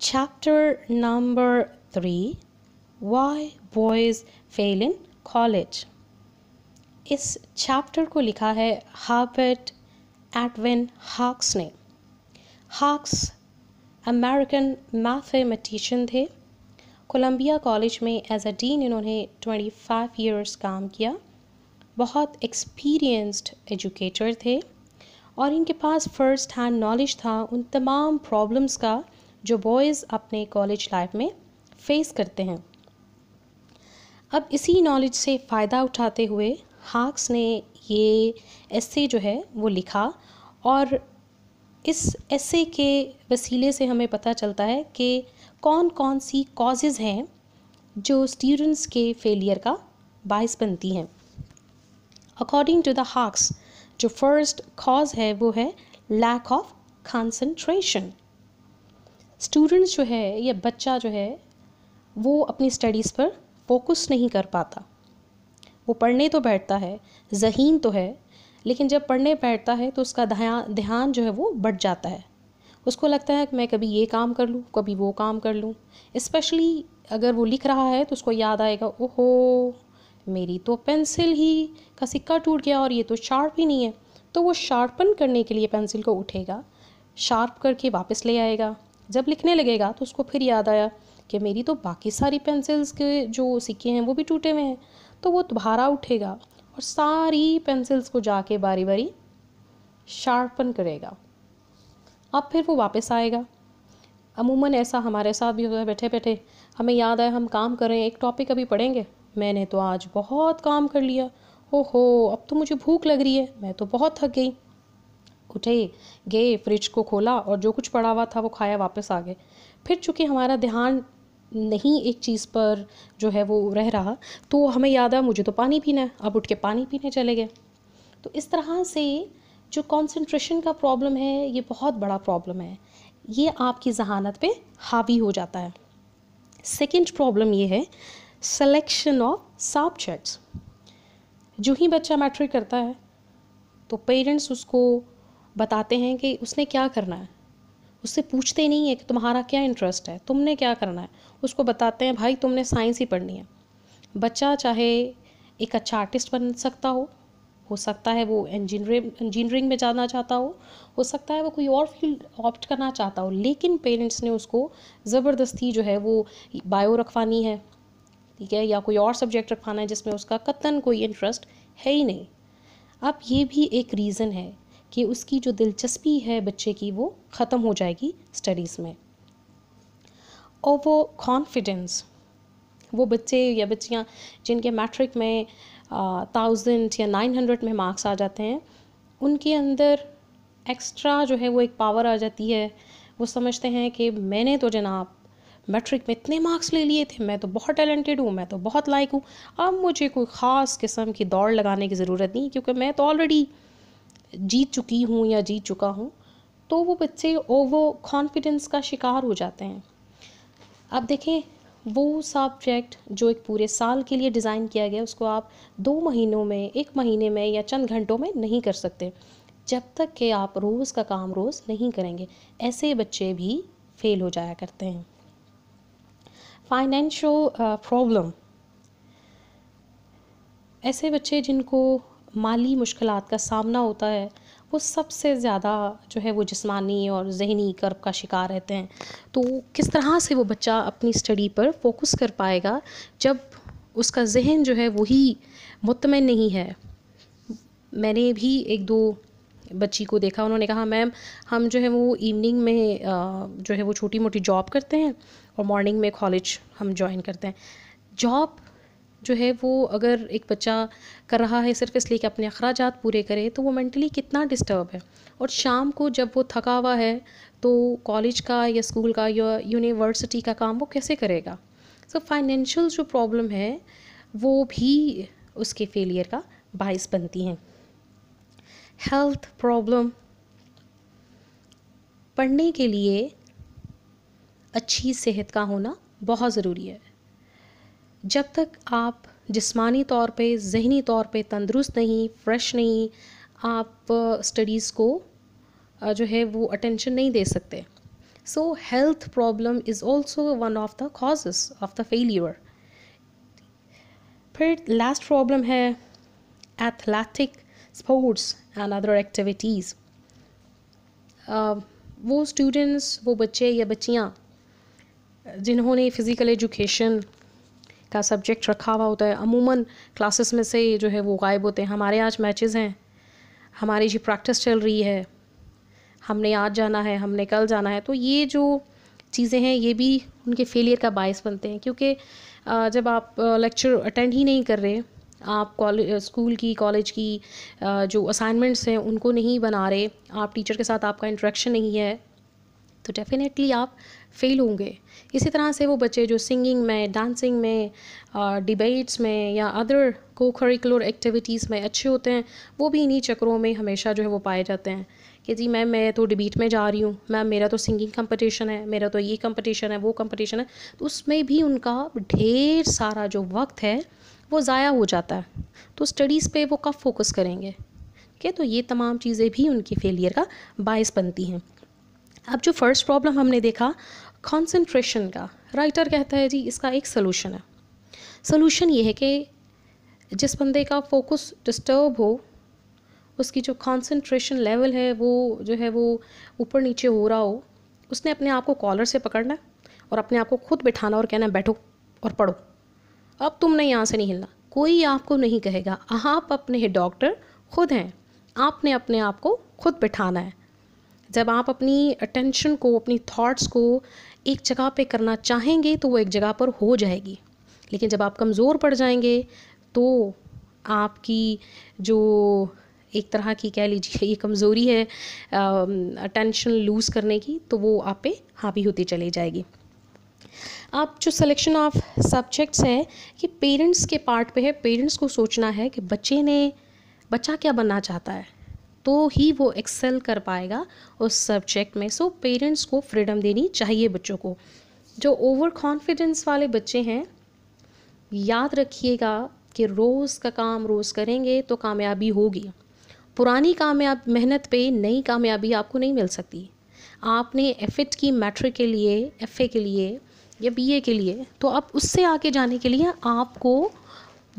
Chapter number 3 Why Boys Fail in College इस chapter को लिखा है हार्बर्ट एडविन हाक्स ने हाक्स अमेरिकन मैथमेटिशियन थे कोलंबिया कॉलेज में एज अ डीन इन्होंने 25 ईयर्स काम किया बहुत एक्सपीरियंस्ड एजुकेटर थे और इनके पास फर्स्ट हैंड नॉलेज था उन तमाम प्रॉब्लम्स का जो बॉयज़ अपने कॉलेज लाइफ में फेस करते हैं अब इसी नॉलेज से फ़ायदा उठाते हुए हाक्स ने ये एसे जो है वो लिखा और इस एसे के वसीले से हमें पता चलता है कि कौन कौन सी कॉजेज़ हैं जो स्टूडेंट्स के फेलियर का बायस बनती हैं अकॉर्डिंग टू द हाक्स जो फर्स्ट कॉज है वो है लैक ऑफ कंसंट्रेशन स्टूडेंट्स जो है या बच्चा जो है वो अपनी स्टडीज़ पर फोकस नहीं कर पाता वो पढ़ने तो बैठता है जहीन तो है लेकिन जब पढ़ने बैठता है तो उसका ध्यान जो है वो बढ़ जाता है उसको लगता है कि मैं कभी ये काम कर लूँ कभी वो काम कर लूँ इस्पेशली अगर वो लिख रहा है तो उसको याद आएगा ओहो मेरी तो पेंसिल ही का सिक्का टूट गया और ये तो शार्प ही नहीं है तो वो शार्पन करने के लिए पेंसिल को उठेगा शार्प करके वापस ले आएगा जब लिखने लगेगा तो उसको फिर याद आया कि मेरी तो बाकी सारी पेंसिल्स के जो सिक्के हैं वो भी टूटे हुए हैं तो वो दोबारा उठेगा और सारी पेंसिल्स को जाके बारी बारी शार्पन करेगा अब फिर वो वापस आएगा अमूमन ऐसा हमारे साथ भी होता है बैठे बैठे हमें याद आया हम काम कर रहे हैं एक टॉपिक अभी पढ़ेंगे मैंने तो आज बहुत काम कर लिया ओहो अब तो मुझे भूख लग रही है मैं तो बहुत थक गई उठे गए फ्रिज को खोला और जो कुछ पड़ा हुआ था वो खाया वापस आ गए फिर चूँकि हमारा ध्यान नहीं एक चीज़ पर जो है वो रह रहा तो हमें याद आया मुझे तो पानी पीना है अब उठ के पानी पीने चले गए तो इस तरह से जो कंसंट्रेशन का प्रॉब्लम है ये बहुत बड़ा प्रॉब्लम है ये आपकी जहानत पे हावी हो जाता है सेकंड प्रॉब्लम ये है सिलेक्शन ऑफ सब्जेक्ट्स जो ही बच्चा मैट्रिक करता है तो पेरेंट्स उसको बताते हैं कि उसने क्या करना है उससे पूछते नहीं है कि तुम्हारा क्या इंटरेस्ट है तुमने क्या करना है उसको बताते हैं भाई तुमने साइंस ही पढ़नी है बच्चा चाहे एक अच्छा आर्टिस्ट बन सकता हो हो सकता है वो इंजीनियरिंग इंजीनियरिंग में जाना चाहता हो हो सकता है वो कोई और फील्ड ऑप्ट करना चाहता हो लेकिन पेरेंट्स ने उसको ज़बरदस्ती जो है वो बायो रखवानी है ठीक है या कोई और सब्जेक्ट रखवाना है जिसमें उसका कतन कोई इंटरेस्ट है ही नहीं अब ये भी एक रीज़न है कि उसकी जो दिलचस्पी है बच्चे की वो ख़त्म हो जाएगी स्टडीज़ में और वो कॉन्फिडेंस वो बच्चे या बच्चियाँ जिनके मैट्रिक में थाउजेंड या नाइन हंड्रेड में मार्क्स आ जाते हैं उनके अंदर एक्स्ट्रा जो है वो एक पावर आ जाती है वो समझते हैं कि मैंने तो जनाब मैट्रिक में इतने मार्क्स ले लिए थे मैं तो बहुत टैलेंटेड हूँ मैं तो बहुत लायक हूँ अब मुझे कोई ख़ास किस्म की दौड़ लगाने की ज़रूरत नहीं क्योंकि मैं तो ऑलरेडी जीत चुकी हूँ या जीत चुका हूँ तो वो बच्चे ओवर कॉन्फिडेंस का शिकार हो जाते हैं अब देखें वो सब्जेक्ट जो एक पूरे साल के लिए डिज़ाइन किया गया उसको आप दो महीनों में एक महीने में या चंद घंटों में नहीं कर सकते जब तक कि आप रोज़ का काम रोज़ नहीं करेंगे ऐसे बच्चे भी फेल हो जाया करते हैं फाइनेंशियल प्रॉब्लम uh, ऐसे बच्चे जिनको माली मुश्किल का सामना होता है वो सबसे ज़्यादा जो है वो जिस्मानी और जहनी कर्ब का शिकार रहते हैं तो किस तरह से वो बच्चा अपनी स्टडी पर फोकस कर पाएगा जब उसका जहन जो है वही मुतमिन नहीं है मैंने भी एक दो बच्ची को देखा उन्होंने कहा मैम हम जो है वो इवनिंग में जो है वो छोटी मोटी जॉब करते हैं और मॉर्निंग में कॉलेज हम ज्वाइन करते हैं जॉब जो है वो अगर एक बच्चा कर रहा है सिर्फ इसलिए कि अपने अखराज पूरे करे तो वो मेंटली कितना डिस्टर्ब है और शाम को जब वो थका हुआ है तो कॉलेज का या स्कूल का या यूनिवर्सिटी का काम वो कैसे करेगा सो so, फाइनेंशियल जो प्रॉब्लम है वो भी उसके फेलियर का बायस बनती हैं हेल्थ प्रॉब्लम पढ़ने के लिए अच्छी सेहत का होना बहुत ज़रूरी है जब तक आप जिस्मानी तौर पे जहनी तौर पे तंदरुस्त नहीं फ्रेश नहीं आप स्टडीज़ को जो है वो अटेंशन नहीं दे सकते so health problem is also one of the causes of the failure फिर लास्ट प्रॉब्लम है athletic sports and other activities वो स्टूडेंट्स वो बच्चे या बच्चियाँ जिन्होंने फ़िज़िकल एजुकेशन का सब्जेक्ट रखा हुआ होता है अमूमन क्लासेस में से जो है वो गायब होते हैं हमारे आज मैचेस हैं हमारी जी प्रैक्टिस चल रही है हमने आज जाना है हमने कल जाना है तो ये जो चीज़ें हैं ये भी उनके फेलियर का बायस बनते हैं क्योंकि जब आप लेक्चर अटेंड ही नहीं कर रहे आप स्कूल की कॉलेज की जो असाइनमेंट्स हैं उनको नहीं बना रहे आप टीचर के साथ आपका इंट्रैक्शन नहीं है तो डेफ़िनेटली आप फेल होंगे इसी तरह से वो बच्चे जो सिंगिंग में डांसिंग में डिबेट्स में या अदर को करिकुलर एक्टिविटीज़ में अच्छे होते हैं वो भी इन्हीं चक्रों में हमेशा जो है वो पाए जाते हैं कि जी मैम मैं तो डिबेट में जा रही हूँ मैम मेरा तो सिंगिंग कंपटीशन है मेरा तो ये कंपटीशन है वो कंपटीशन है तो उसमें भी उनका ढेर सारा जो वक्त है वो ज़ाया हो जाता है तो स्टडीज़ पे वो कब फोकस करेंगे ठीक है तो ये तमाम चीज़ें भी उनकी फेलियर का बायस बनती हैं अब जो फर्स्ट प्रॉब्लम हमने देखा कॉन्सेंट्रेशन का राइटर कहता है जी इसका एक सोलूशन है सोल्यूशन ये है कि जिस बंदे का फोकस डिस्टर्ब हो उसकी जो कॉन्सेंट्रेशन लेवल है वो जो है वो ऊपर नीचे हो रहा हो उसने अपने आप को कॉलर से पकड़ना और अपने आप को खुद बिठाना और कहना बैठो और पढ़ो अब तुमने यहाँ से नहीं हिलना कोई आपको नहीं कहेगा आप अपने डॉक्टर खुद हैं आपने अपने आप को खुद बिठाना है जब आप अपनी अटेंशन को अपनी थॉट्स को एक जगह पे करना चाहेंगे तो वो एक जगह पर हो जाएगी लेकिन जब आप कमज़ोर पड़ जाएंगे तो आपकी जो एक तरह की कह लीजिए ये कमज़ोरी है अटेंशन लूज़ करने की तो वो आप पे हावी होती चली जाएगी आप जो सिलेक्शन ऑफ सब्जेक्ट्स है ये पेरेंट्स के पार्ट पे है पेरेंट्स को सोचना है कि बच्चे ने बच्चा क्या बनना चाहता है तो ही वो एक्सेल कर पाएगा उस सब्जेक्ट में सो पेरेंट्स को फ्रीडम देनी चाहिए बच्चों को जो ओवर कॉन्फिडेंस वाले बच्चे हैं याद रखिएगा कि रोज़ का काम रोज़ करेंगे तो कामयाबी होगी पुरानी कामयाब मेहनत पे नई कामयाबी आपको नहीं मिल सकती आपने एफ की मैट्रिक के लिए एफ के लिए या बी के लिए तो अब उससे आगे जाने के लिए आपको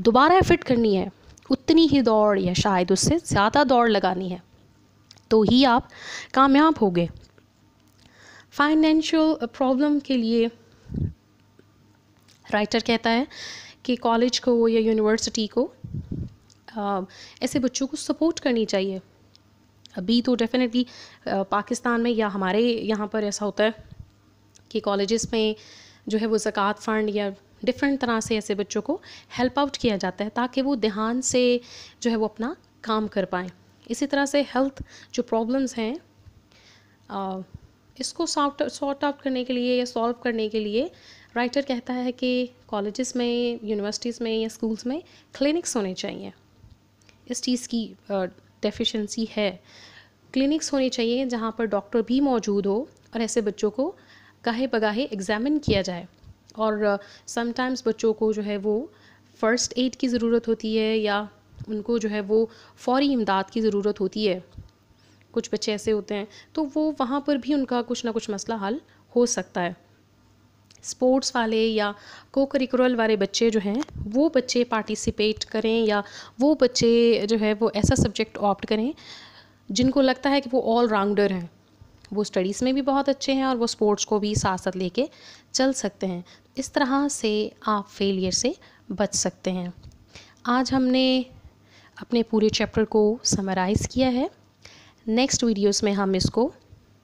दोबारा एफिट करनी है उतनी ही दौड़ या शायद उससे ज़्यादा दौड़ लगानी है तो ही आप कामयाब होंगे फाइनेंशियल प्रॉब्लम के लिए राइटर कहता है कि कॉलेज को या यूनिवर्सिटी को ऐसे बच्चों को सपोर्ट करनी चाहिए अभी तो डेफिनेटली पाकिस्तान में या हमारे यहाँ पर ऐसा होता है कि कॉलेज़ में जो है वो ज़क़़त फ़ंड या डिफरेंट तरह से ऐसे बच्चों को हेल्प आउट किया जाता है ताकि वो ध्यान से जो है वो अपना काम कर पाएँ इसी तरह से हेल्थ जो प्रॉब्लम्स हैं इसको सॉफ्ट सॉर्ट आउट करने के लिए या सॉल्व करने के लिए राइटर कहता है कि कॉलेजेस में यूनिवर्सिटीज़ में या स्कूल्स में क्लिनिक्स होने चाहिए इस चीज़ की डेफिशिएंसी है क्लिनिक्स होने चाहिए जहाँ पर डॉक्टर भी मौजूद हो और ऐसे बच्चों को गाहे बगाहे एग्ज़ामिन किया जाए और समटाइम्स uh, बच्चों को जो है वो फ़र्स्ट एड की ज़रूरत होती है या उनको जो है वो फौरी इमदाद की ज़रूरत होती है कुछ बच्चे ऐसे होते हैं तो वो वहाँ पर भी उनका कुछ ना कुछ मसला हल हो सकता है स्पोर्ट्स वाले या को करिकुलर वाले बच्चे जो हैं वो बच्चे पार्टिसिपेट करें या वो बच्चे जो है वो ऐसा सब्जेक्ट ऑप्ट करें जिनको लगता है कि वो ऑल राउंडर हैं वो स्टडीज़ में भी बहुत अच्छे हैं और वो स्पोर्ट्स को भी साथ साथ लेके चल सकते हैं इस तरह से आप फेलियर से बच सकते हैं आज हमने अपने पूरे चैप्टर को समराइज़ किया है नेक्स्ट वीडियोस में हम इसको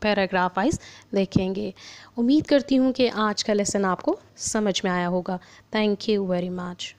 पैराग्राफ वाइज देखेंगे उम्मीद करती हूँ कि आज का लेसन आपको समझ में आया होगा थैंक यू वेरी मच